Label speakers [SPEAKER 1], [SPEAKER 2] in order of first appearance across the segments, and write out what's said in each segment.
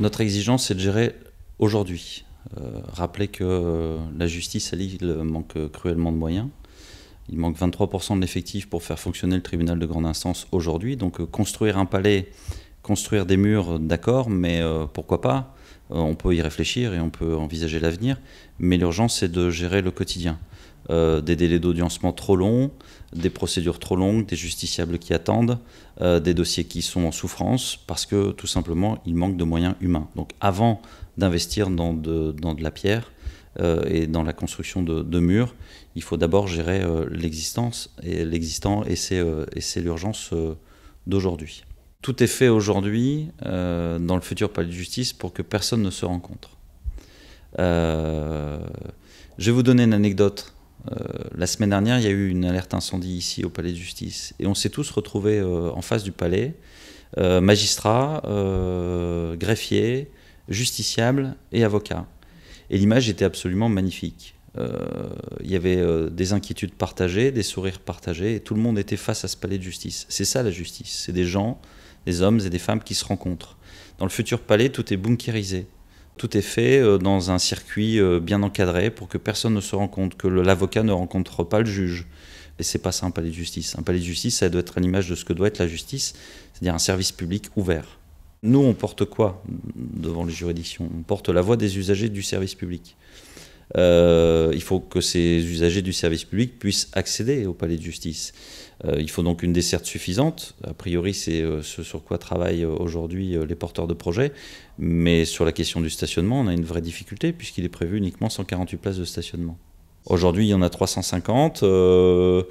[SPEAKER 1] Notre exigence, c'est de gérer aujourd'hui. Euh, rappelez que euh, la justice à Lille euh, manque cruellement de moyens. Il manque 23% de l'effectif pour faire fonctionner le tribunal de grande instance aujourd'hui. Donc construire un palais, construire des murs, d'accord, mais pourquoi pas On peut y réfléchir et on peut envisager l'avenir. Mais l'urgence, c'est de gérer le quotidien. Euh, des délais d'audiencement trop longs, des procédures trop longues, des justiciables qui attendent, euh, des dossiers qui sont en souffrance parce que tout simplement il manque de moyens humains. Donc avant d'investir dans de, la pierre euh, et dans la construction de, de murs, il faut d'abord gérer l'existence et l'existant et c'est l'urgence d'aujourd'hui. Tout est fait aujourd'hui dans le futur palais de justice pour que personne ne se rencontre. je vais vous donner une anecdote euh, la semaine dernière, il y a eu une alerte incendie ici au palais de justice. Et on s'est tous retrouvés euh, en face du palais, euh, magistrats, greffiers, justiciables et avocats. Et l'image était absolument magnifique. il y avait des inquiétudes partagées, des sourires partagés, et tout le monde était face à ce palais de justice. C'est ça la justice, c'est des gens, des hommes et des femmes qui se rencontrent. Dans le futur palais, tout est bunkérisé tout est fait euh, dans un circuit euh, bien encadré pour que personne ne se rende compte, que l'avocat ne rencontre pas le juge. Et c'est pas ça un palais de justice. Un palais de justice, ça doit être à l'image de ce que doit être la justice, c'est-à-dire un service public ouvert. Nous, on porte quoi devant les juridictions On porte la voix des usagers du service public. Euh, il faut que ces usagers du service public puissent accéder au palais de justice. Euh, il faut donc une desserte suffisante. A priori, c'est euh, ce sur quoi travaillent aujourd'hui les porteurs de projets. Mais sur la question du stationnement, on a une vraie difficulté puisqu'il est prévu uniquement 148 places de stationnement. Aujourd'hui, il y en a 350. Euh,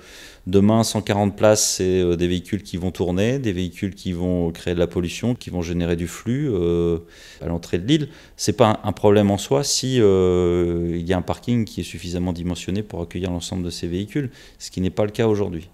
[SPEAKER 1] demain, 140 places, c'est euh, des véhicules qui vont tourner, des véhicules qui vont créer de la pollution, qui vont générer du flux euh, à l'entrée de l'île. Ce n'est pas un problème en soi si il y a un parking qui est suffisamment dimensionné pour accueillir l'ensemble de ces véhicules, ce qui n'est pas le cas aujourd'hui.